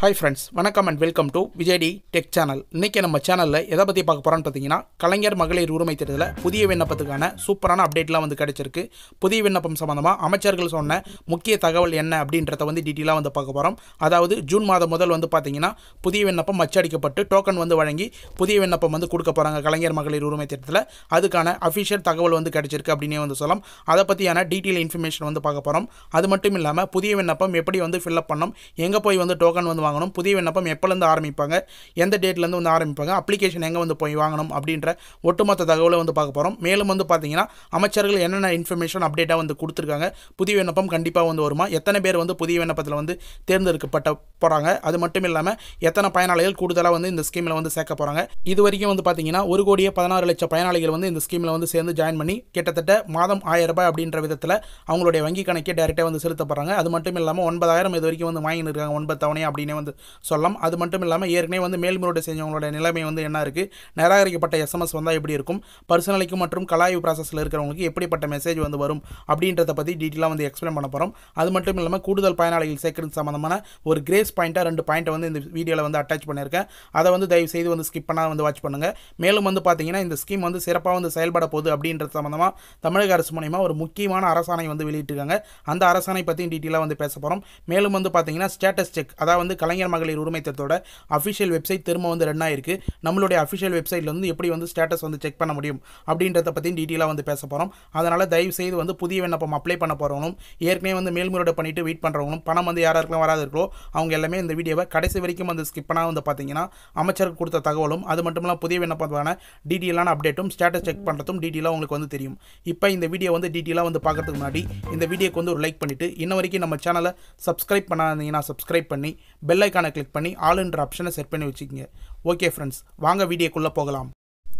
hi friends வணக்கம் and welcome to விஜய்டி tech channel இன்றைக்கி நம்ம சேனலில் எதை பற்றி பார்க்க போகிறான்னு பார்த்தீங்கன்னா கலைஞர் மகளிர் உரிமை தேர்தலில் புதிய விண்ணப்பத்துக்கான சூப்பரான அப்டேட்லாம் வந்து கிடச்சிருக்கு புதிய விண்ணப்பம் சம்மந்தமாக அமைச்சர்கள் சொன்ன முக்கிய தகவல் என்ன அப்படின்றத வந்து டீட்டெயிலாக வந்து பார்க்க போகிறோம் அதாவது ஜூன் மாதம் முதல் வந்து பார்த்தீங்கன்னா புதிய விண்ணப்பம் மச்சடிக்கப்பட்டு டோக்கன் வந்து வழங்கி புதிய விண்ணப்பம் வந்து கொடுக்க போகிறாங்க கலைஞர் மகளிர் உரிமை தேர்தலில் அதுக்கான அஃபிஷியல் தகவல் வந்து கிடச்சிருக்கு அப்படின்னே வந்து சொல்லலாம் அதை பற்றியான டீட்டெயில் இன்ஃபர்மேஷன் வந்து பார்க்க போகிறோம் அது மட்டும் இல்லாமல் புதிய விண்ணப்பம் எப்படி வந்து ஃபில்அப் பண்ணோம் எங்கே போய் வந்து டோக்கன் வந்து வாங்கணும் புதிய விண்ணப்பம் எப்போலேருந்து ஆரம்பிப்பாங்க எந்த டேட்லேருந்து வந்து ஆரம்பிப்பாங்க அப்ளிகேஷன் எங்கே வந்து போய் வாங்கணும் அப்படின்ற ஒட்டுமொத்த தகவலை வந்து பார்க்க போகிறோம் மேலும் வந்து பார்த்தீங்கன்னா அமைச்சர்கள் என்னென்ன இன்ஃபர்மேஷன் அப்டேட்டாக வந்து கொடுத்துருக்காங்க புதிய விண்ணப்பம் கண்டிப்பாக வந்து வருமா எத்தனை பேர் வந்து புதிய விண்ணப்பத்தில் வந்து தேர்ந்தெடுக்கப்பட்ட போகிறாங்க அது மட்டும் இல்லாமல் எத்தனை பயனாளிகள் கூடுதலாக வந்து இந்த ஸ்கீமில் வந்து சேர்க்க போகிறாங்க இது வரைக்கும் வந்து பார்த்தீங்கன்னா ஒரு கோடியே பதினாறு லட்சம் பயனாளிகள் வந்து இந்த ஸ்கீமில் வந்து சேர்ந்து ஜாயின் பண்ணி கிட்டத்தட்ட மாதம் ஆயிரம் ரூபாய் அப்படின்ற விதத்தில் அவங்களுடைய வங்கி கணக்கே டேரெக்டாக வந்து செலுத்த போகிறாங்க அது மட்டும் இல்லாமல் ஒன்பதாயிரம் இது வரைக்கும் வந்து வாங்கிட்டு இருக்காங்க ஒன்பது தவணை அப்படின்னு வந்து சொல்லலாம் அது மட்டும் இல்லாமல் ஏற்கனவே வந்து மேல்முறையீடு செஞ்சவங்களோட நிலைமை வந்து என்ன இருக்குது நிராகரிக்கப்பட்ட எஸ்எம்எஸ் வந்தால் எப்படி இருக்கும் பர்சனலிக்கு மற்றும் கலாய்வு ப்ராசஸில் இருக்கிறவங்களுக்கு எப்படிப்பட்ட மெசேஜ் வந்து வரும் அப்படின்றத பற்றி டீட்டெயிலாக வந்து எக்ஸ்பிளைன் பண்ண போகிறோம் அது மட்டும் இல்லாமல் கூடுதல் பயனாளிகள் சேர்க்கறது சம்மந்தமான ஒரு கிரேஸ் பாயிண்ட்டாக ரெண்டு பாயிண்ட்டை வந்து இந்த வீடியோவில் வந்து அட்டாச் பண்ணியிருக்கேன் அதை வந்து தயவு செய்து வந்து ஸ்கிப் பண்ணால் வந்து வாட்ச் பண்ணுங்கள் மேலும் வந்து பார்த்தீங்கன்னா இந்த ஸ்கீம் வந்து சிறப்பாக வந்து செயல்பட போகுது அப்படின்றது சம்மந்தமாக தமிழக அரசு மூலிமா ஒரு முக்கியமான அரசாணை வந்து வெளியிட்டிருக்காங்க அந்த அரசாணை பற்றியும் டீட்டெயிலாக வந்து பேச போகிறோம் மேலும் வந்து பார்த்தீங்கன்னா ஸ்டேட்டஸ் செக் அதாவது வந்து கலைஞர் மகளிர் உரிமை திட்டத்தோட அஃபிஷியல் வெப்சைட் திரும்ப வந்து ரன் ஆயிருக்கு நம்மளுடைய அஃபிஷியல் வெப்சைட்டில் வந்து எப்படி வந்து ஸ்டேட்டஸ் வந்து செக் பண்ண முடியும் அப்படின்றத பற்றி டீட்டெயிலாக வந்து பேச போகிறோம் அதனால் தயவு செய்து வந்து புதிய விண்ணப்பம் அப்ளை பண்ண போகிறவங்களும் ஏற்கனவே வந்து மேல்முறையோட பண்ணிவிட்டு வெயிட் பண்ணுறவங்களும் பணம் வந்து யாராருக்கும் வராது இருக்கோ அவங்க எல்லாமே இந்த வீடியோவை கடைசி வரைக்கும் வந்து ஸ்கிப் பண்ணால் வந்து பார்த்தீங்கன்னா அமைச்சருக்கு கொடுத்த தகவலும் அது மட்டும் இல்லாமல் புதிய விண்ணப்பத்தான டீட்டெயிலான அப்டேட்டும் ஸ்டேட்டஸ் செக் பண்ணுறதும் டீட்டெயிலாக உங்களுக்கு வந்து தெரியும் இப்போ இந்த வீடியோ வந்து டீட்டெயிலாக வந்து பார்க்கறதுக்கு முன்னாடி இந்த வீடியோக்கு வந்து ஒரு லைக் பண்ணிவிட்டு இன்ன வரைக்கும் நம்ம சேனலை சப்ஸ்கிரைப் பண்ணாதீங்கன்னா சப்ஸ்கிரைப் பண்ணி பெல் பெல் ஐக்கானை கிளிக் பண்ணி என்ற ஆப்ஷனை செட் பண்ணி வச்சுக்கோங்க ஓகே ஃப்ரெண்ட்ஸ் வாங்க வீடியோக்குள்ளே போகலாம்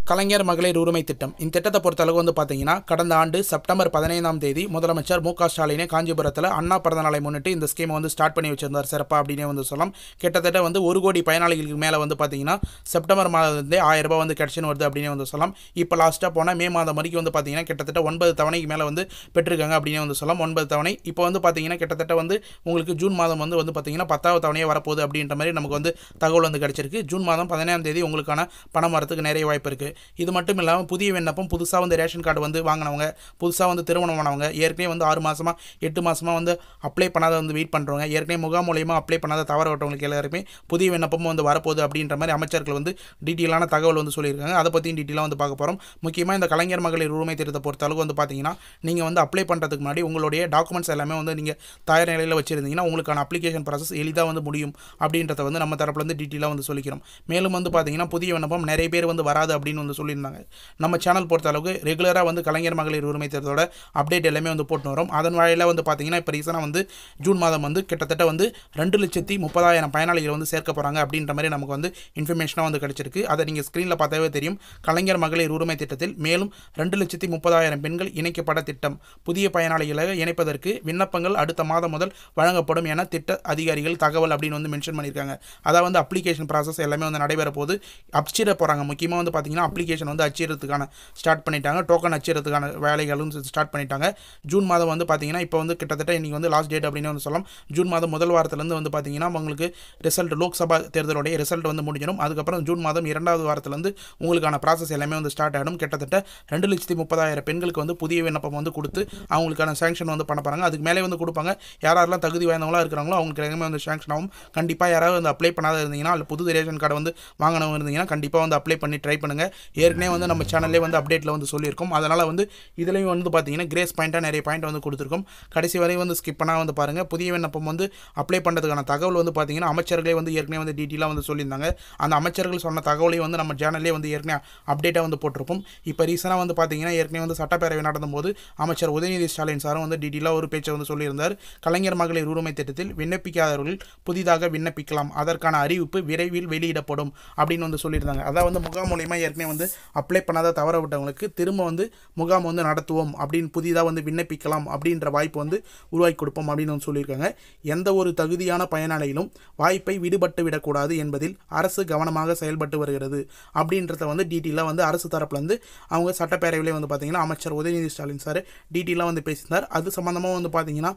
கலைஞர் மகளிர் உரிமை திட்டம் இந்த திட்டத்தை பொறுத்தளவு வந்து பார்த்தீங்கன்னா கடந்த ஆண்டு செப்டம்பர் பதினைந்தாம் தேதி முதலமைச்சர் மு க ஸ்டாலினே காஞ்சிபுரத்தில் அண்ணா பிறந்தநாளை முன்னிட்டு இந்த ஸ்கீமை வந்து ஸ்டார்ட் பண்ணி வச்சிருந்தார் சிறப்பாக அப்படின்னே வந்து சொல்லலாம் கிட்டத்தட்ட வந்து ஒரு கோடி பயனாளிகளுக்கு மேலே வந்து பார்த்தீங்கன்னா செப்டம்பர் மாதத்துலேருந்தே ஆயிரம் ரூபாய் வந்து கிடைச்சின்னு வருது அப்படின்னே வந்து சொல்லலாம் இப்போ லாஸ்ட்டாக போனால் மே மாதம் வரைக்கும் வந்து பார்த்தீங்கன்னா கிட்டத்தட்ட ஒன்பது தவணைக்கு மேலே வந்து பெற்றிருக்காங்க அப்படின்னு வந்து சொல்லலாம் ஒன்பது தவணை இப்போ வந்து பார்த்தீங்கன்னா கிட்டத்தட்ட வந்து உங்களுக்கு ஜூன் மாதம் வந்து வந்து பார்த்தீங்கன்னா பத்தாவது தவணையே வரப்போகுது அப்படின்ற மாதிரி நமக்கு வந்து தகவல் வந்து கிடச்சிருக்கு ஜூன் மாதம் பதினேழாம் தேதி உங்களுக்கான பணம் வரத்துக்கு நிறைய வாய்ப்பு இருக்குது இது மட்டும் இல்லாமல் புதிய விண்ணப்பம் புதுசாக வந்து ரேஷன் கார்டு வந்து வாங்கினவங்க புதுசாக வந்து திருமணம் ஆனவங்க ஏற்கனவே வந்து ஆறு மாதமாக எட்டு மாதமாக வந்து அப்ளை பண்ணாத வந்து வெயிட் பண்ணுறவங்க ஏற்கனவே முகாம் மூலியமாக அப்ளை பண்ணாத தவறவட்டவங்களுக்கு எல்லாருமே புதிய விண்ணப்பமும் வந்து வரப்போகுது அப்படின்ற மாதிரி அமைச்சர்கள் வந்து டீட்டெயிலான தகவல் வந்து சொல்லியிருக்காங்க அதை பற்றியும் டீட்டெயிலாக வந்து பார்க்க போகிறோம் முக்கியமாக இந்த கலைஞர் மகளிர் உரிமை திருத்த பொறுத்தளவுக்கு வந்து பார்த்தீங்கன்னா நீங்கள் வந்து அப்ளை பண்ணுறதுக்கு முன்னாடி உங்களுடைய டாக்குமெண்ட்ஸ் எல்லாமே வந்து நீங்கள் தயார் நிலையில் வச்சுருந்தீங்கன்னா உங்களுக்கான அப்ளிகேஷன் ப்ராசஸ் எளிதாக வந்து முடியும் அப்படின்றத வந்து நம்ம தரப்புலேருந்து டீட்டெயிலாக வந்து சொல்லிக்கிறோம் மேலும் வந்து பார்த்தீங்கன்னா புதிய விண்ணப்பம் நிறைய பேர் வந்து வராது அப்படின்னு வந்து சொல்லியிருந்தாங்க நம்ம சேனல் பொறுத்த அளவுக்கு ரெகுலராக வந்து கலைஞர் மகளிர் உரிமை தேர்தலோட அப்டேட் எல்லாமே வந்து போட்டு வரும் அதன் வாயிலாக வந்து பார்த்தீங்கன்னா இப்போ ரீசனாக வந்து ஜூன் மாதம் வந்து கிட்டத்தட்ட வந்து ரெண்டு லட்சத்தி முப்பதாயிரம் பயனாளிகள் வந்து சேர்க்க போகிறாங்க அப்படின்ற மாதிரி நமக்கு வந்து இன்ஃபர்மேஷனாக வந்து கிடச்சிருக்கு அதை நீங்கள் ஸ்க்ரீனில் பார்த்தாவே தெரியும் கலைஞர் மகளிர் உரிமை திட்டத்தில் மேலும் ரெண்டு லட்சத்தி முப்பதாயிரம் பெண்கள் இணைக்கப்பட திட்டம் புதிய பயனாளிகளாக இணைப்பதற்கு விண்ணப்பங்கள் அடுத்த மாதம் முதல் வழங்கப்படும் என திட்ட அதிகாரிகள் தகவல் அப்படின்னு வந்து மென்ஷன் பண்ணியிருக்காங்க அதாவது வந்து அப்ளிகேஷன் ப்ராசஸ் எல்லாமே வந்து நடைபெற போது அப்சிட போகிறாங்க முக்கியமாக வந்து பார்த்திங்கன்னா அப்ளிகேஷன் வந்து அச்சிடுறதுக்கான ஸ்டார்ட் பண்ணிட்டாங்க டோக்கன் அச்சிடுறதுக்கான வேலைகளும் ஸ்டார்ட் பண்ணிட்டாங்க ஜூன் மாதம் வந்து பார்த்தீங்கன்னா இப்போ வந்து கிட்டத்தட்ட இன்றைக்கி வந்து லாஸ்ட் டேட் அப்படின்னு வந்து சொல்லலாம் ஜூன் மாதம் முதல் வாரத்திலேருந்து வந்து பார்த்தீங்கன்னா உங்களுக்கு ரிசல்ட் லோக்சபா தேர்தலுடைய ரிசல்ட் வந்து முடிஞ்சிடும் அதுக்கப்புறம் ஜூன் மாதம் இரண்டாவது வாரத்துலேருந்து உங்களுக்கான ப்ராசஸ் எல்லாமே வந்து ஸ்டார்ட் ஆகிடும் கிட்டத்தட்ட ரெண்டு லட்சத்தி முப்பதாயிரம் பெண்களுக்கு வந்து புதிய விண்ணப்பம் வந்து கொடுத்து அவங்களுக்கான சேங்ஷன் வந்து பண்ண போகிறாங்க அதுக்கு மேலே வந்து கொடுப்பாங்க யாரெல்லாம் தகுதி வாய்ந்தவங்களாக இருக்கிறாங்களோ அவங்களுக்கு எல்லாமே வந்து சேங்ஷன் ஆகும் கண்டிப்பாக யாராவது வந்து அப்ளை பண்ணாத இருந்தீங்கன்னா இல்லை புது ரேஷன் கார்டு வந்து வாங்கினவங்க இருந்தீங்கன்னா கண்டிப்பாக வந்து அப்ளை பண்ணி ட்ரை பண்ணுங்கள் ஏற்கனவே வந்து நம்ம சேனல்லே வந்து அப்டேட்டில் வந்து சொல்லியிருக்கோம் அதனால் வந்து இதுலேயும் வந்து பார்த்தீங்கன்னா கிரேஸ் பாயிண்ட்டாக நிறைய பாயிண்ட் வந்து கொடுத்துருக்கோம் கடைசி வரையும் வந்து ஸ்கிப் பண்ணால் வந்து பாருங்கள் புதிய விண்ணப்பம் வந்து அப்ளை பண்ணுறதுக்கான தகவல் வந்து பார்த்தீங்கன்னா அமைச்சர்களே வந்து ஏற்கனவே வந்து டீட்டெயிலாக வந்து சொல்லியிருந்தாங்க அந்த அமைச்சர்கள் சொன்ன தகவலையும் வந்து நம்ம சேனல்லே வந்து ஏற்கனவே அப்டேட்டாக வந்து போட்டிருப்போம் இப்போ ரீசெண்டாக வந்து பார்த்தீங்கன்னா ஏற்கனவே வந்து சட்டப்பேரவை நடந்தபோது அமைச்சர் உதயநிதி ஸ்டாலின் சாரும் வந்து டீட்டெயிலாக ஒரு பேச்சை வந்து சொல்லியிருந்தார் கலைஞர் மகளிர் உரிமை திட்டத்தில் விண்ணப்பிக்காதவர்கள் புதிதாக விண்ணப்பிக்கலாம் அதற்கான அறிவிப்பு விரைவில் வெளியிடப்படும் அப்படின்னு வந்து சொல்லியிருந்தாங்க அதான் வந்து முகாம் மூலியமாக ஏற்கனவே ஏற்கனவே வந்து அப்ளை பண்ணாத தவற விட்டவங்களுக்கு திரும்ப வந்து முகாம் வந்து நடத்துவோம் அப்படின்னு புதிதாக வந்து விண்ணப்பிக்கலாம் அப்படின்ற வாய்ப்பு வந்து உருவாக்கி கொடுப்போம் அப்படின்னு வந்து சொல்லியிருக்காங்க எந்த ஒரு தகுதியான பயனாளிகளும் வாய்ப்பை விடுபட்டு விடக்கூடாது என்பதில் அரசு கவனமாக செயல்பட்டு வருகிறது அப்படின்றத வந்து டீட்டெயிலாக வந்து அரசு தரப்பில் வந்து அவங்க சட்டப்பேரவையிலே வந்து பார்த்தீங்கன்னா அமைச்சர் உதயநிதி ஸ்டாலின் சார் டீட்டெயிலாக வந்து பேசியிருந்தார் அது சம்மந்தமாக வந்து பார்த்தீங்கன்னா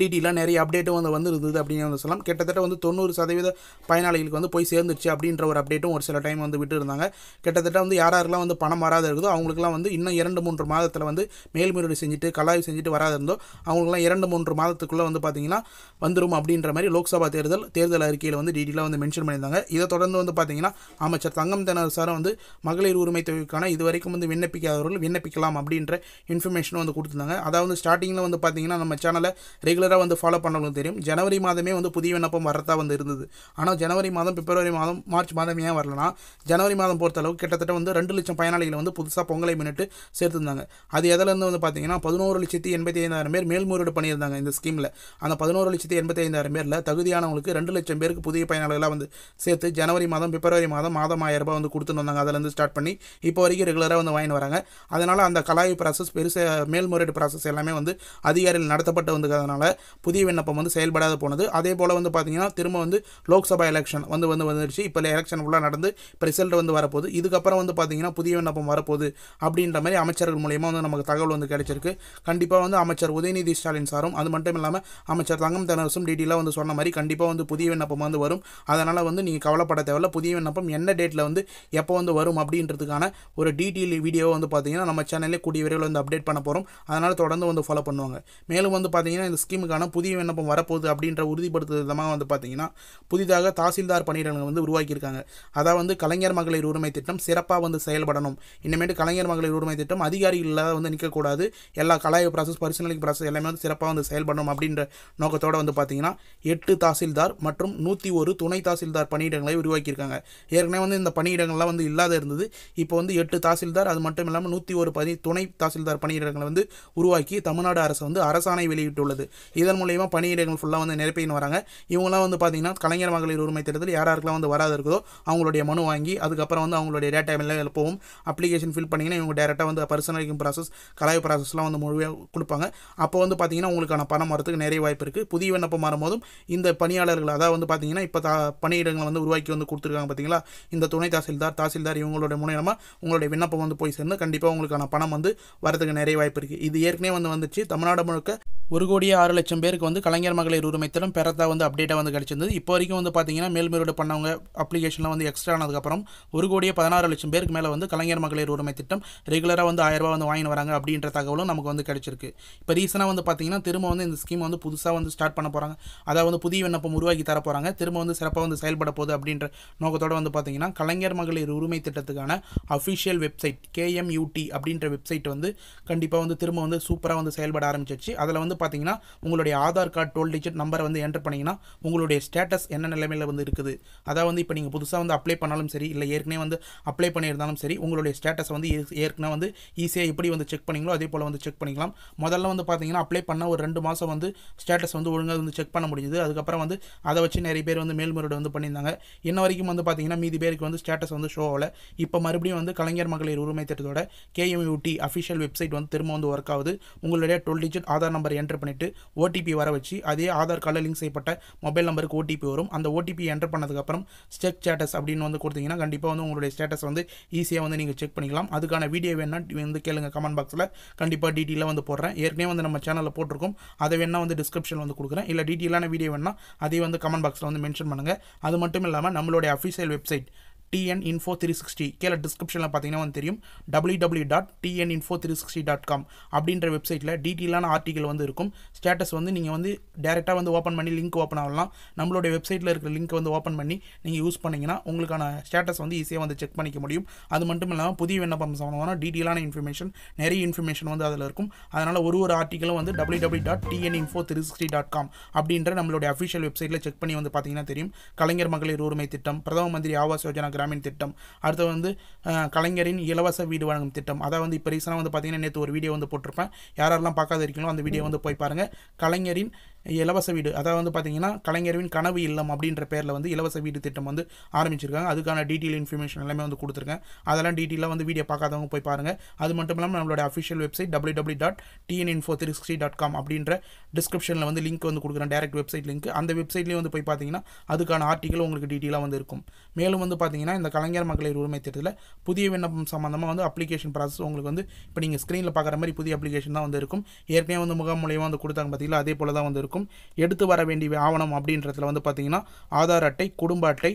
டிடிலாம் நிறைய அப்டேட்டும் வந்து வந்துருந்தது அப்படின்னு வந்து சொல்லலாம் கிட்டத்தட்ட வந்து தொண்ணூறு சதவீத பயனாளிகளுக்கு வந்து போய் சேர்ந்துருச்சு அப்படின்ற ஒரு அப்டேட்டும் ஒரு சில டைம் வந்து விட்டு இருந்தாங்க கிட்டத்தட்ட வந்து யார் யாரெல்லாம் வந்து பணம் வராத இருக்குதோ அவங்களுக்குலாம் வந்து இன்னும் இரண்டு மூன்று மாதத்தில் வந்து மேல்முறையீடு செஞ்சுட்டு கலாய்வு செஞ்சுட்டு வராத இருந்தோ அவங்களுக்குலாம் இரண்டு மூன்று மாதத்துக்குள்ளே வந்து பார்த்திங்கன்னா வந்துடும் அப்படின்ற மாதிரி லோக்சபா தேர்தல் தேர்தல் அறிக்கையில் வந்து டீட்டெயிலாக வந்து மென்ஷன் பண்ணியிருந்தாங்க இதை தொடர்ந்து வந்து பார்த்திங்கன்னா அமைச்சர் தங்கம் தினர் வந்து மகளிர் உரிமை தொகைக்கான இதுவரைக்கும் வந்து விண்ணப்பிக்காதவர்கள் விண்ணப்பிக்கலாம் அப்படின்ற இன்ஃபர்மேஷன் வந்து கொடுத்துருந்தாங்க அதாவது ஸ்டார்டிங்கில் வந்து பார்த்திங்கன்னா நம்ம சேனலை ரெகுலர் ரெகுலராக வந்து ஃபாலோ பண்ணவங்களுக்கு தெரியும் ஜனவரி மாதமே வந்து புதிய விண்ணப்பம் வரதா வந்து இருந்தது ஆனால் ஜனவரி மாதம் பிப்ரவரி மாதம் மார்ச் மாதம் ஏன் வரலனா ஜனவரி மாதம் பொறுத்தளவு கிட்டத்தட்ட வந்து ரெண்டு லட்சம் பயனாளிகளை வந்து புதுசாக பொங்கலை முன்னிட்டு சேர்த்துருந்தாங்க அது எதுலேருந்து வந்து பார்த்தீங்கன்னா பதினோரு லட்சத்தி எண்பத்தி ஐந்தாயிரம் பேர் மேல்முறையீடு பண்ணியிருந்தாங்க இந்த ஸ்கீமில் அந்த பதினோரு லட்சத்தி எண்பத்தி ஐந்தாயிரம் பேரில் தகுதியானவங்களுக்கு ரெண்டு லட்சம் பேருக்கு புதிய பயனாளிகளாக வந்து சேர்த்து ஜனவரி மாதம் பிப்ரவரி மாதம் மாதம் ஆயிரம் ரூபாய் வந்து கொடுத்துட்டு வந்தாங்க அதுலேருந்து ஸ்டார்ட் பண்ணி இப்போ வரைக்கும் ரெகுலராக வந்து வாங்கி வராங்க அதனால் அந்த கலாய்வு ப்ராசஸ் பெருசாக மேல்முறையீடு ப்ராசஸ் எல்லாமே வந்து அதிகாரிகள் நடத்தப்பட்டு வந்ததுனால விண்ணப்பித்ததுனால புதிய விண்ணப்பம் வந்து செயல்படாத போனது அதே போல் வந்து பார்த்தீங்கன்னா திரும்ப வந்து லோக்சபா எலெக்ஷன் வந்து வந்து வந்துருச்சு இப்போ எலெக்ஷன் உள்ளே நடந்து இப்போ ரிசல்ட் வந்து வரப்போகுது இதுக்கப்புறம் வந்து பார்த்தீங்கன்னா புதிய விண்ணப்பம் வரப்போகுது அப்படின்ற மாதிரி அமைச்சர்கள் மூலியமாக வந்து நமக்கு தகவல் வந்து கிடைச்சிருக்கு கண்டிப்பாக வந்து அமைச்சர் உதயநிதி ஸ்டாலின் சாரும் அது மட்டும் இல்லாமல் அமைச்சர் தங்கம் தனரசும் டீட்டெயிலாக வந்து சொன்ன மாதிரி கண்டிப்பாக வந்து புதிய விண்ணப்பம் வந்து வரும் அதனால் வந்து நீங்கள் கவலைப்பட தேவையில்ல புதிய விண்ணப்பம் என்ன டேட்டில் வந்து எப்போ வந்து வரும் அப்படின்றதுக்கான ஒரு டீட்டெயில் வீடியோ வந்து பார்த்தீங்கன்னா நம்ம சேனலே கூடிய விரைவில் வந்து அப்டேட் பண்ண போகிறோம் அதனால் தொடர்ந்து வந்து ஃபாலோ பண்ணுவாங்க மேலும் வந்து பார்த்தீங்கன்னா இந்த ஸ்கீமுக்கான புதிய விண்ணப்பம் வரப்போகுது அப்படின்ற உறுதிப்படுத்துதல் விதமாக வந்து பார்த்தீங்கன்னா புதிதாக தாசில்தார் பணியிடங்கள் வந்து உருவாக்கியிருக்காங்க அதாவது வந்து கலைஞர் மகளிர் உரிமை திட்டம் சிறப்பாக வந்து செயல்படணும் இனிமேட்டு கலைஞர் மகளிர் உரிமை திட்டம் அதிகாரிகள் இல்லாத வந்து நிற்கக்கூடாது எல்லா கலாய ப்ராசஸ் பர்சனலிங் ப்ராசஸ் எல்லாமே வந்து சிறப்பாக வந்து செயல்படணும் அப்படின்ற நோக்கத்தோடு வந்து பார்த்தீங்கன்னா எட்டு தாசில்தார் மற்றும் நூற்றி ஒரு துணை தாசில்தார் பணியிடங்களை உருவாக்கியிருக்காங்க ஏற்கனவே வந்து இந்த பணியிடங்கள்லாம் வந்து இல்லாத இருந்தது இப்போ வந்து எட்டு தாசில்தார் அது மட்டும் இல்லாமல் நூற்றி ஒரு பதி துணை தாசில்தார் பணியிடங்களை வந்து உருவாக்கி தமிழ்நாடு அரசு வந்து அரசாணை வெளியிட்டுள்ளது இதன் மூலியமாக பணியிடங்கள் ஃபுல்லாக வந்து நிரப்பின்னு வராங்க இவங்களாம் வந்து பார்த்தீங்கன்னா கலைஞர் மகளிர் உரிமை திட்டத்தில் யாராருக்கெல்லாம் வந்து வராது இருக்கோ அவங்களுடைய மனு வாங்கி அதுக்கப்புறம் வந்து அவங்களுடைய டேட்டா எல்லாம் எழுப்பவும் அப்ளிகேஷன் ஃபில் பண்ணிங்கன்னா இவங்க டேரெக்டாக வந்து பர்சனலிக்கும் ப்ராசஸ் கலாய் ப்ராசஸ்லாம் வந்து முழுவாக கொடுப்பாங்க அப்போ வந்து பார்த்தீங்கன்னா உங்களுக்கான பணம் வரத்துக்கு நிறைய வாய்ப்பு இருக்குது புதிய விண்ணப்பம் மாறும்போதும் இந்த பணியாளர்கள் அதாவது வந்து பார்த்தீங்கன்னா இப்போ தா பணியிடங்களை வந்து உருவாக்கி வந்து கொடுத்துருக்காங்க பார்த்தீங்களா இந்த துணை தாசில்தார் தாசில்தார் இவங்களோட மூலியமாக உங்களுடைய விண்ணப்பம் வந்து போய் சேர்ந்து கண்டிப்பாக உங்களுக்கான பணம் வந்து வரதுக்கு நிறைய வாய்ப்பு இருக்குது இது ஏற்கனவே வந்து வந்துச்சு தமிழ்நாடு முழுக்க ஒரு கோடியே ஆறு ஆறு லட்சம் பேருக்கு வந்து கலைஞர் மகளிர் உரிமை திட்டம் பெறத்தா வந்து அப்டேட்டாக வந்து கிடச்சிருந்தது இப்போ வரைக்கும் வந்து பார்த்தீங்கன்னா மேல்முறையீடு பண்ணவங்க அப்ளிகேஷன்லாம் வந்து எக்ஸ்ட்ரா ஆனதுக்கப்புறம் ஒரு கோடியே பதினாறு லட்சம் பேருக்கு மேலே வந்து கலைஞர் மகளிர் உரிமை திட்டம் ரெகுலராக வந்து ஆயிரரூபா வந்து வாங்கி வராங்க அப்படின்ற தகவலும் நமக்கு வந்து கிடச்சிருக்கு இப்போ ரீசனாக வந்து பார்த்தீங்கன்னா திரும்ப வந்து இந்த ஸ்கீம் வந்து புதுசாக வந்து ஸ்டார்ட் பண்ண போகிறாங்க அதாவது வந்து புதிய விண்ணப்பம் உருவாக்கி தர போகிறாங்க திரும்ப வந்து சிறப்பாக வந்து செயல்பட போகுது அப்படின்ற நோக்கத்தோடு வந்து பார்த்தீங்கன்னா கலைஞர் மகளிர் உரிமை திட்டத்துக்கான அஃபிஷியல் வெப்சைட் கேஎம்யூடி அப்படின்ற வெப்சைட் வந்து கண்டிப்பாக வந்து திரும்ப வந்து சூப்பராக வந்து செயல்பட ஆரம்பிச்சிச்சு அதில் வந்து பார்த்தீங்கன்னா உங்களுடைய ஆதார் கார்டு டோல் டிஜிட் நம்பரை வந்து என்டர் பண்ணிங்கன்னா உங்களுடைய ஸ்டேட்டஸ் என்ன நிலைமையில் வந்து இருக்குது அதாவது வந்து இப்போ நீங்கள் புதுசாக வந்து அப்ளை பண்ணாலும் சரி இல்லை ஏற்கனவே வந்து அப்ளை பண்ணியிருந்தாலும் சரி உங்களுடைய ஸ்டேட்டஸ் வந்து ஏற்கனவே வந்து ஈஸியாக எப்படி வந்து செக் பண்ணிங்களோ அதே போல் வந்து செக் பண்ணிக்கலாம் முதல்ல வந்து பார்த்தீங்கன்னா அப்ளை பண்ண ஒரு ரெண்டு மாதம் வந்து ஸ்டேட்டஸ் வந்து ஒழுங்காக வந்து செக் பண்ண முடிஞ்சது அதுக்கப்புறம் வந்து அதை வச்சு நிறைய பேர் வந்து மேல்முறையீடு வந்து பண்ணியிருந்தாங்க இன்ன வரைக்கும் வந்து பார்த்தீங்கன்னா மீதி பேருக்கு வந்து ஸ்டேட்டஸ் வந்து ஷோ ஆகல இப்போ மறுபடியும் வந்து கலைஞர் மகளிர் உரிமை திட்டத்தோட கேஎம்யூடி அஃபிஷியல் வெப்சைட் வந்து திரும்ப வந்து ஒர்க் ஆகுது உங்களுடைய twelve digit Aadhaar number enter பண்ணிவிட்டு ஓடிபி வர வச்சு அதே ஆதார் கார்டில் லிங்க் செய்யப்பட்ட மொபைல் நம்பருக்கு ஓடிபி வரும் அந்த ஓடிபி என்டர் பண்ணதுக்கப்புறம் செக் ஸ்டேட்டஸ் அப்படின்னு வந்து கொடுத்தீங்கன்னா கண்டிப்பாக வந்து உங்களுடைய ஸ்டேட்டஸ் வந்து ஈஸியாக வந்து நீங்கள் செக் பண்ணிக்கலாம் அதுக்கான வீடியோ வேணால் வந்து கேளுங்க கமெண்ட் பாக்ஸில் கண்டிப்பாக டீட்டெயிலாக வந்து போடுறேன் ஏற்கனவே வந்து நம்ம சேனலில் போட்டிருக்கோம் அதை வேணால் வந்து டிஸ்கிரிப்ஷனில் வந்து கொடுக்குறேன் இல்லை டீட்டெயிலான வீடியோ வேணால் அதையும் வந்து கமெண்ட் பாக்ஸில் வந்து மென்ஷன் பண்ணுங்கள் அது மட்டும் இல்லாமல் நம்மளுடைய official website TN info three sixty கீழே டிஸ்கிரிப்ஷனில் பார்த்தீங்கன்னா வந்து தெரியும் W W dot TN info three sixty dot com அப்படின்ற வெப்சைட்டில் டீட்டெயிலான ஆர்டிகல் வந்து இருக்கும் ஸ்டேட்டஸ் வந்து நீங்கள் வந்து டேரெக்டாக வந்து ஓப்பன் பண்ணி லிங்க் ஓப்பன் ஆகலாம் நம்மளுடைய வெப்சைட்டில் இருக்கிற லிங்க் வந்து ஓப்பன் பண்ணி நீங்கள் யூஸ் பண்ணிங்கன்னா உங்களுக்கான ஸ்டேட்டஸ் வந்து ஈஸியாக வந்து செக் பண்ணிக்க முடியும் அது மட்டும் இல்லாமல் புதிய விண்ணப்பம் சம்மந்தமான டீட்டெயிலான இன்ஃபர்மேஷன் நிறைய இன்ஃபர்மேஷன் வந்து அதில் இருக்கும் அதனால் ஒரு ஒரு ஆர்டிக்கலும் வந்து W W dot TN info three sixty dot com அப்படின்ற நம்மளுடைய அஃபிஷியல் வெப்சைட்டில் செக் பண்ணி வந்து பார்த்தீங்கன்னா தெரியும் கலைஞர் மகளிர் உரிமை திட்டம் பிரதம மந்திரி ஆவாஸ் யோஜனா கிராமின் திட்டம் அடுத்து வந்து கலைஞரின் இலவச வீடு வழங்கும் திட்டம் அதாவது வந்து இப்போ ரீசனாக வந்து பார்த்தீங்கன்னா நேற்று ஒரு வீடியோ வந்து போட்டிருப்பேன் யாரெல்லாம் பார்க்காத இருக்கீங்களோ அந்த வீடியோ வந்து போய் பாருங்கள் கலைஞரின் இலவச வீடு அதாவது வந்து பார்த்தீங்கன்னா கலைஞரவின் கனவு இல்லம் அப்படின்ற பேரில் வந்து இலவச வீடு திட்டம் வந்து ஆரம்பிச்சிருக்காங்க அதுக்கான டீட்டெயில் இன்ஃபர்மேஷன் எல்லாமே வந்து கொடுத்துருக்கேன் அதெல்லாம் டீட்டெயிலாக வந்து வீடியோ பார்க்காதவங்க போய் பாருங்கள் அது மட்டும் இல்லாமல் நம்மளோட official website W W dot TN info three sixty dot com அப்படின்ற டிஸ்கிரிப்ஷனில் வந்து லிங்க் வந்து கொடுக்குறேன் டேரக்ட் வெப்சைட் லிங்க் அந்த வெப்சைட்லேயும் வந்து போய் பார்த்தீங்கன்னா அதுக்கான ஆர்டிக்கல் உங்களுக்கு டீட்டெயிலாக வந்து இருக்கும் மேலும் வந்து பார்த்தீங்கன்னா இந்த கலைஞர் மகளிர் உரிமை திட்டத்தில் புதிய விண்ணப்பம் சம்மந்தமாக வந்து அப்ளிகேஷன் ப்ராசஸ் உங்களுக்கு வந்து இப்போ நீங்கள் ஸ்க்ரீனில் பார்க்குற மாதிரி புதிய அப்ளிகேஷன் தான் வந்து இருக்கும் ஏற்கனவே வந்து முகாம் மூலியமாக வந்து கொடுத்தாங்க பார்த்தீங்களா அதே போல் தான் வந்து இருக்கும் இருக்கும் எடுத்து வர வேண்டிய ஆவணம் அப்படின்றதுல வந்து பார்த்தீங்கன்னா ஆதார் அட்டை குடும்ப அட்டை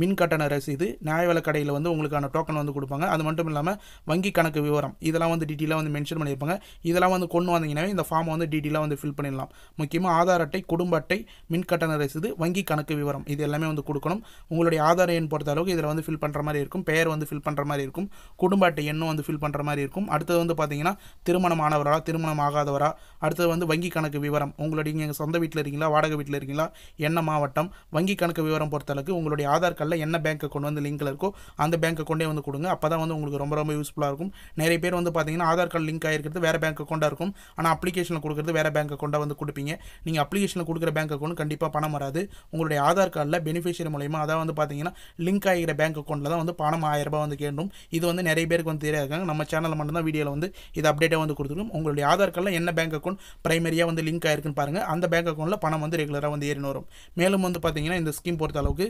மின் கட்டண ரசீது நியாய விலை கடையில் வந்து உங்களுக்கான டோக்கன் வந்து கொடுப்பாங்க அது மட்டும் இல்லாமல் வங்கி கணக்கு விவரம் இதெல்லாம் வந்து டீட்டெயிலாக வந்து மென்ஷன் பண்ணியிருப்பாங்க இதெல்லாம் வந்து கொண்டு வந்தீங்கன்னா இந்த ஃபார்மை வந்து டீட்டெயிலாக வந்து ஃபில் பண்ணிடலாம் முக்கியமாக ஆதார் அட்டை குடும்ப அட்டை மின் கட்டண ரசீது வங்கி கணக்கு விவரம் இது எல்லாமே வந்து கொடுக்கணும் உங்களுடைய ஆதார் எண் பொறுத்த அளவுக்கு இதில் வந்து ஃபில் பண்ணுற மாதிரி இருக்கும் பெயர் வந்து ஃபில் பண்ணுற மாதிரி இருக்கும் குடும்ப அட்டை எண்ணும் வந்து ஃபில் பண்ணுற மாதிரி இருக்கும் அடுத்தது வந்து பார்த்தீங்கன்னா திருமணம் ஆனவரா திருமணம் ஆகாதவரா அடுத்தது வந்து வங்கி கணக்கு விவரம் உங்களுடைய நீங்கள் சொந்த வீட்டில் இருக்கீங்களா வாடகை வீட்டில் இருக்கீங்களா என்ன மாவட்டம் வங்கி கணக்கு விவரம் பொறுத்தளவுக்கு உங்களுடைய ஆதார் கார்டில் என்ன பேங்க் அக்கௌண்ட் வந்து லிங்கில் இருக்கோ அந்த பேங்க் அக்கௌண்ட்டே வந்து கொடுங்க அப்போ தான் வந்து உங்களுக்கு ரொம்ப ரொம்ப யூஸ்ஃபுல்லாக இருக்கும் நிறைய பேர் வந்து பார்த்தீங்கன்னா ஆதார் கார்டு லிங்க் ஆகிருக்கிறது வேறு பேங்க் அக்கௌண்ட்டாக இருக்கும் ஆனால் அப்ளிகேஷனில் கொடுக்குறது வேறு பேங்க் அக்கௌண்ட்டாக வந்து கொடுப்பீங்க நீங்கள் அப்ளிகேஷனில் கொடுக்குற பேங்க் அக்கௌண்ட் கண்டிப்பாக பணம் வராது உங்களுடைய ஆதார் கார்டில் பெனிஃபிஷியரி மூலயமா அதாவது வந்து பார்த்தீங்கன்னா லிங்க் ஆகிற பேங்க் அக்கௌண்ட்டில் தான் வந்து பணம் ஆயிரம் ரூபாய் வந்து கேட்டும் இது வந்து நிறைய பேருக்கு வந்து தெரியாது நம்ம சேனலில் மட்டும்தான் வீடியோவில் வந்து இது அப்டேட்டாக வந்து கொடுத்துருக்கோம் உங்களுடைய ஆதார் கார்டில் என்ன பேங்க் அக்கௌண்ட் ப்ரைமரியாக வந்து லிங்க் ஆயிருக்குன்னு பாருங்கள் அந்த பேங்க் அக்கௌண்ட்டில் பணம் வந்து ரெகுலராக வந்து ஏறினு வரும் மேலும் வந்து பார்த்தீங்கன்னா இந்த ஸ்கீம் பொறுத்த அளவுக்கு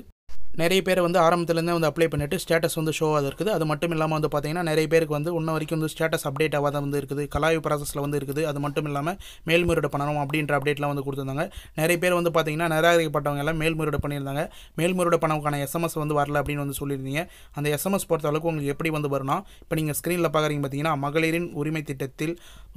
நிறைய பேர் வந்து ஆரம்பத்துலேருந்தே வந்து அப்ளை பண்ணிவிட்டு ஸ்டேட்டஸ் வந்து ஷோ ஆகுது இருக்குது அது மட்டும் இல்லாமல் வந்து பார்த்திங்கன்னா நிறைய பேருக்கு வந்து இன்ன வரைக்கும் வந்து ஸ்டேட்டஸ் அப்டேட் ஆகாத வந்து இருக்குது கலாய்வு ப்ராசஸில் வந்து இருக்குது அது மட்டும் இல்லாமல் மேல்முறையீடு பண்ணணும் அப்படின்ற அப்டேட்லாம் வந்து கொடுத்துருந்தாங்க நிறைய பேர் வந்து பார்த்திங்கன்னா நிராகரிக்கப்பட்டவங்க எல்லாம் மேல்முறையீடு பண்ணியிருந்தாங்க மேல்முறையீடு பண்ணவுக்கான எஸ்எம்எஸ் வந்து வரல அப்படின்னு வந்து சொல்லியிருந்தீங்க அந்த எஸ்எம்எஸ் பொறுத்த அளவுக்கு உங்களுக்கு எப்படி வந்து வரணும் இப்போ நீங்கள் ஸ்க்ரீனில் பார்க்குறீங்க பார்த்தீங்கன்னா மகளிரின் உரிமை திட்டத்தில்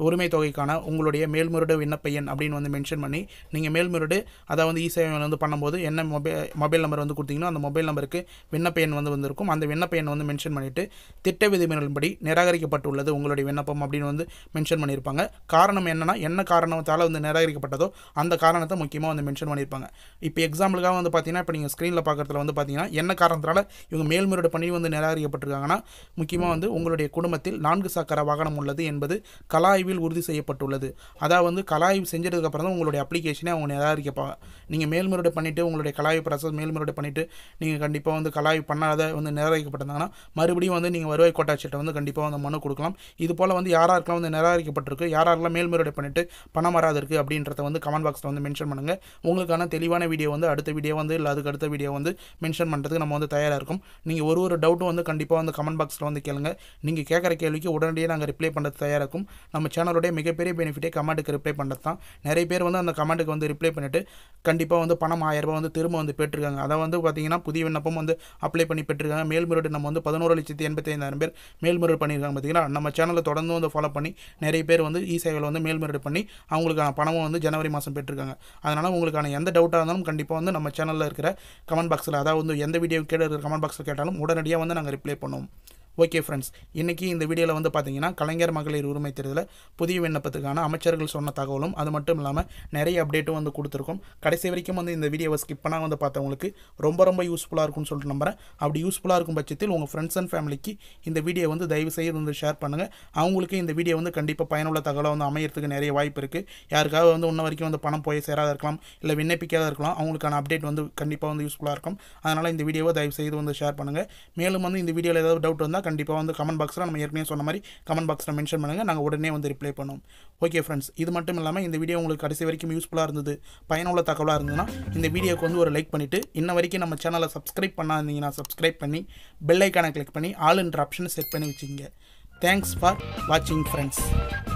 உரிமை தொகைக்கான உங்களுடைய மேல்முறையீடு விண்ணப்ப எண் அப்படின்னு வந்து மென்ஷன் பண்ணி நீங்கள் மேல்முறையீடு அதை வந்து இ சேவை வந்து பண்ணும்போது என்ன மொபைல் மொபைல் நம்பர் வந்து கொடுத்தீங்கன்னா அந்த மொபைல் நம்பருக்கு விண்ணப்ப எண் வந்து வந்திருக்கும் அந்த விண்ணப்ப எண் வந்து மென்ஷன் பண்ணிவிட்டு திட்ட விதிமுறைகளின்படி நிராகரிக்கப்பட்டுள்ளது உங்களுடைய விண்ணப்பம் அப்படின்னு வந்து மென்ஷன் பண்ணியிருப்பாங்க காரணம் என்னென்னா என்ன காரணத்தால் வந்து நிராகரிக்கப்பட்டதோ அந்த காரணத்தை முக்கியமாக வந்து மென்ஷன் பண்ணியிருப்பாங்க இப்போ எக்ஸாம்பிளுக்காக வந்து பார்த்தீங்கன்னா இப்போ நீங்கள் ஸ்க்ரீனில் பார்க்குறதுல வந்து பார்த்தீங்கன்னா என்ன காரணத்தால் இவங்க மேல்முறையோட பணி வந்து நிராகரிக்கப்பட்டிருக்காங்கன்னா முக்கியமாக வந்து உங்களுடைய குடும்பத்தில் நான்கு சக்கர வாகனம் உள்ளது என்பது கலாய்வில் உறுதி செய்யப்பட்டுள்ளது அதாவது வந்து கலாய்வு செஞ்சதுக்கப்புறம் தான் உங்களுடைய அப்ளிகேஷனை அவங்க நிராகரிக்கப்பாங்க நீங்கள் மேல்முறையோட பண்ணிவிட்டு உங்களுடைய கலாய்வு ப்ராசஸ் மேல்முறையீடு பண்ணிவிட்டு நீங்கள் கண்டிப்பாக வந்து கலாய் பண்ணாத வந்து நிராகரிக்கப்பட்டிருந்தாங்கன்னா மறுபடியும் வந்து நீங்கள் வருவாய் கோட்டாட்சியிட்ட வந்து கண்டிப்பாக வந்து மனு கொடுக்கலாம் இது போல் வந்து யாராருக்கெல்லாம் வந்து நிராகரிக்கப்பட்டிருக்கு யாரெல்லாம் மேல்முறையை பண்ணிட்டு பணம் வராது இருக்குது அப்படின்றத வந்து கமெண்ட் பாக்ஸில் வந்து மென்ஷன் பண்ணுங்கள் உங்களுக்கான தெளிவான வீடியோ வந்து அடுத்த வீடியோ வந்து இல்லை அதுக்கு அடுத்த வீடியோ வந்து மென்ஷன் பண்ணுறதுக்கு நம்ம வந்து தயாராக இருக்கும் நீங்கள் ஒரு ஒரு டவுட்டும் வந்து கண்டிப்பாக வந்து கமெண்ட் பாக்ஸில் வந்து கேளுங்க நீங்கள் கேட்குற கேள்விக்கு உடனடியாக நாங்கள் ரிப்ளை பண்ணுறது தயாராக இருக்கும் நம்ம சேனலுடைய மிகப்பெரிய பெனிஃபிட்டே கமெண்ட்டுக்கு ரிப்ளை பண்ணுறது தான் நிறைய பேர் வந்து அந்த கமெண்ட்டுக்கு வந்து ரிப்ளை பண்ணிவிட்டு கண்டிப்பாக வந்து பணம் ரூபாய் வந்து திரும்ப வந்து பெற்றிருக்காங்க அதை வந்து பார்த்திங்கன்னா பார்த்திங்கன்னா புதிய விண்ணப்பம் வந்து அப்ளை பண்ணி பெற்றிருக்காங்க மேல்முறையீடு நம்ம வந்து பதினோரு லட்சத்தி எண்பத்தி ஐந்தாயிரம் பேர் மேல்முறையீடு பண்ணியிருக்காங்க பார்த்திங்கன்னா நம்ம சேனலில் தொடர்ந்து வந்து ஃபாலோ பண்ணி நிறைய பேர் வந்து இ சேவையில் வந்து மேல்முறையீடு பண்ணி அவங்களுக்கான பணமும் வந்து ஜனவரி மாதம் பெற்றிருக்காங்க அதனால் உங்களுக்கான எந்த டவுட்டாக இருந்தாலும் கண்டிப்பாக வந்து நம்ம சேனலில் இருக்கிற கமெண்ட் பாக்ஸில் அதாவது வந்து எந்த வீடியோ கேட்டு இருக்கிற கமெண்ட் பாக்ஸில் கேட்டாலும் உடனடியாக வந்து நாங்கள் ரிப்ளை பண்ணுவோம் ஓகே ஃப்ரெண்ட்ஸ் இன்றைக்கி இந்த வீடியோவில் வந்து பார்த்தீங்கன்னா கலைஞர் மகளிர் உரிமை தேர்தலில் புதிய விண்ணப்பத்துக்கான அமைச்சர்கள் சொன்ன தகவலும் அது மட்டும் இல்லாமல் நிறைய அப்டேட்டும் வந்து கொடுத்துருக்கோம் கடைசி வரைக்கும் வந்து இந்த வீடியோவை ஸ்கிப் பண்ணால் வந்து பார்த்தவங்களுக்கு ரொம்ப ரொம்ப யூஸ்ஃபுல்லாக இருக்கும்னு சொல்லிட்டு நம்புகிறேன் அப்படி யூஸ்ஃபுல்லாக இருக்கும் பட்சத்தில் உங்கள் ஃப்ரெண்ட்ஸ் அண்ட் ஃபேமிலிக்கு இந்த வீடியோ வந்து தயவு செய்து வந்து ஷேர் பண்ணுங்கள் அவங்களுக்கு இந்த வீடியோ வந்து கண்டிப்பாக பயனுள்ள தகவலாக வந்து அமையிறதுக்கு நிறைய வாய்ப்பு இருக்குது யாருக்காக வந்து இன்ன வரைக்கும் வந்து பணம் போய் சேராத இருக்கலாம் இல்லை விண்ணப்பிக்காத இருக்கலாம் அவங்களுக்கான அப்டேட் வந்து கண்டிப்பாக வந்து யூஸ்ஃபுல்லாக இருக்கும் அதனால் இந்த வீடியோவை தயவு செய்து வந்து ஷேர் பண்ணுங்கள் மேலும் வந்து இந்த வீடியோவில் ஏதாவது டவுட் வந்தால் கண்டிப்பாக வந்து கமெண்ட் பாக்ஸில் நம்ம ஏற்கனவே சொன்ன மாதிரி கமெண்ட் பாக்ஸில் மென்ஷன் பண்ணுங்கள் நாங்கள் உடனே வந்து ரிப்ளை பண்ணுவோம் ஓகே ஃப்ரெண்ட்ஸ் இது மட்டும் இல்லாமல் இந்த வீடியோ உங்களுக்கு கடைசி வரைக்கும் யூஸ்ஃபுல்லாக இருந்தது பயனுள்ள தகவலாக இருந்ததுன்னா இந்த வீடியோக்கு வந்து ஒரு லைக் பண்ணிவிட்டு இன்ன வரைக்கும் நம்ம சேனலை சப்ஸ்கிரைப் பண்ணாதீங்கன்னா சப்ஸ்கிரைப் பண்ணி பெல் ஐக்கானை கிளிக் பண்ணி ஆல் இன்ட்ராப்ஷன் செட் பண்ணி வச்சுங்க தேங்க்ஸ் ஃபார் வாட்சிங் ஃப்ரெண்ட்ஸ்